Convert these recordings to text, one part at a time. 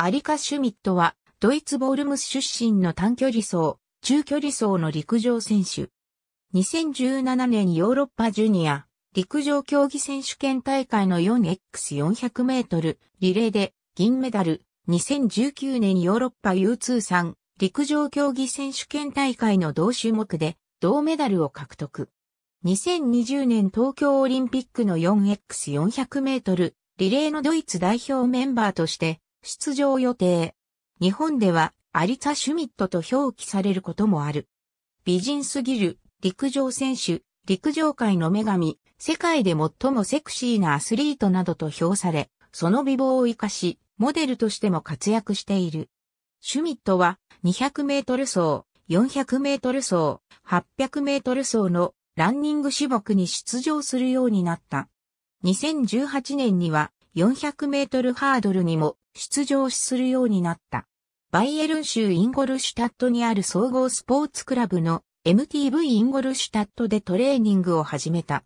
アリカ・シュミットは、ドイツボールムス出身の短距離走、中距離走の陸上選手。2017年ヨーロッパジュニア、陸上競技選手権大会の 4x400 メートル、リレーで銀メダル。2019年ヨーロッパ U23 陸上競技選手権大会の同種目で銅メダルを獲得。2020年東京オリンピックの 4x400 メートルリレーのドイツ代表メンバーとして出場予定。日本ではアリツァ・シュミットと表記されることもある。美人すぎる陸上選手、陸上界の女神、世界で最もセクシーなアスリートなどと評され、その美貌を活かし、モデルとしても活躍している。シュミットは200メートル走、400メートル走、800メートル走のランニング種目に出場するようになった。2018年には400メートルハードルにも出場するようになった。バイエルン州インゴルシュタットにある総合スポーツクラブの MTV インゴルシュタットでトレーニングを始めた。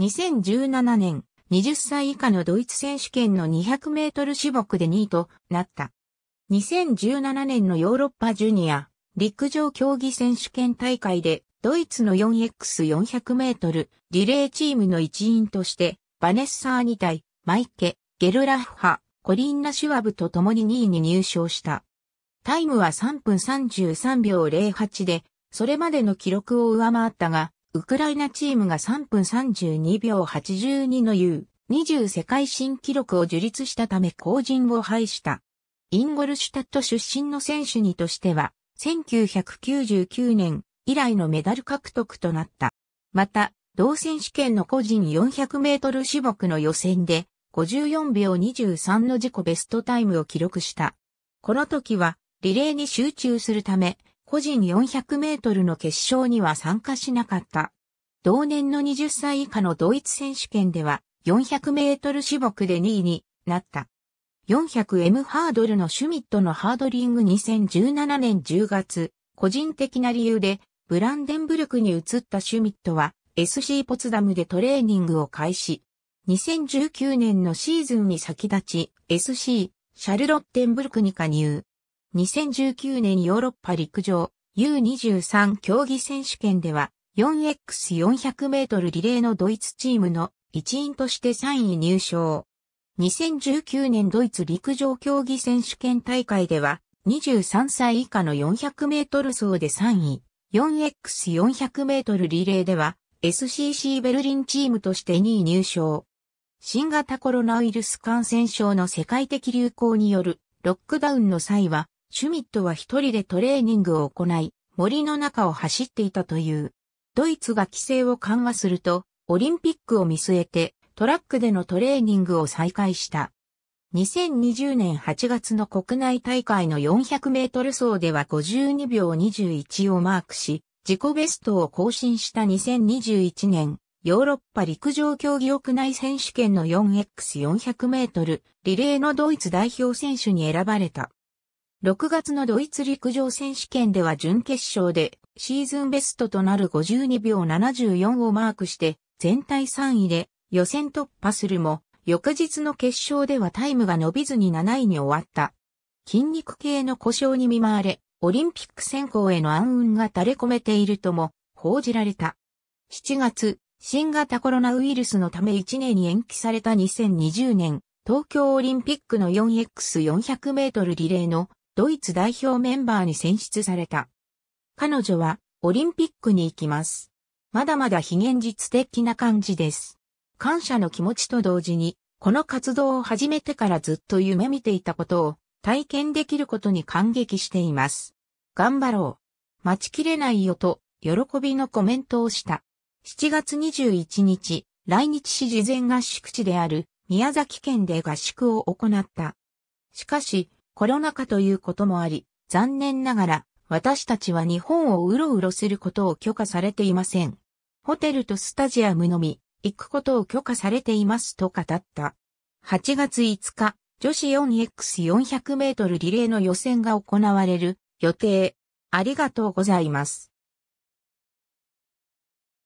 2017年、20歳以下のドイツ選手権の200メートル種目で2位となった。2017年のヨーロッパジュニア陸上競技選手権大会でドイツの 4x400 メートルリレーチームの一員としてバネッサー2体、マイケ、ゲルラッハ、コリンナ・シュワブと共に2位に入賞した。タイムは3分33秒08で、それまでの記録を上回ったが、ウクライナチームが3分32秒82の U20 世界新記録を樹立したため後陣を排した。インゴルシュタット出身の選手にとしては、1999年以来のメダル獲得となった。また、同選手権の個人400メートル種目の予選で、54秒23の自己ベストタイムを記録した。この時は、リレーに集中するため、個人400メートルの決勝には参加しなかった。同年の20歳以下のドイツ選手権では、400メートル種目で2位になった。400M ハードルのシュミットのハードリング2017年10月、個人的な理由でブランデンブルクに移ったシュミットは SC ポツダムでトレーニングを開始。2019年のシーズンに先立ち SC シャルロッテンブルクに加入。2019年ヨーロッパ陸上 U23 競技選手権では 4x400 メートルリレーのドイツチームの一員として3位入賞。2019年ドイツ陸上競技選手権大会では23歳以下の400メートル走で3位。4x400 メートルリレーでは SCC ベルリンチームとして2位入賞。新型コロナウイルス感染症の世界的流行によるロックダウンの際は、シュミットは一人でトレーニングを行い、森の中を走っていたという。ドイツが規制を緩和すると、オリンピックを見据えて、トラックでのトレーニングを再開した。2020年8月の国内大会の400メートル走では52秒21をマークし、自己ベストを更新した2021年ヨーロッパ陸上競技屋内選手権の 4x400 メートルリレーのドイツ代表選手に選ばれた。6月のドイツ陸上選手権では準決勝でシーズンベストとなる52秒74をマークして全体3位で予選突破するも翌日の決勝ではタイムが伸びずに7位に終わった。筋肉系の故障に見舞われ、オリンピック選考への暗雲が垂れ込めているとも報じられた。7月、新型コロナウイルスのため1年に延期された2020年、東京オリンピックの 4x400 メートルリレーのドイツ代表メンバーに選出された。彼女はオリンピックに行きます。まだまだ非現実的な感じです。感謝の気持ちと同時に、この活動を始めてからずっと夢見ていたことを体験できることに感激しています。頑張ろう。待ちきれないよと喜びのコメントをした。7月21日、来日し事前合宿地である宮崎県で合宿を行った。しかし、コロナ禍ということもあり、残念ながら私たちは日本をうろうろすることを許可されていません。ホテルとスタジアムのみ行くことを許可されていますと語った。8月5日、女子 4x400 メートルリレーの予選が行われる予定。ありがとうございます。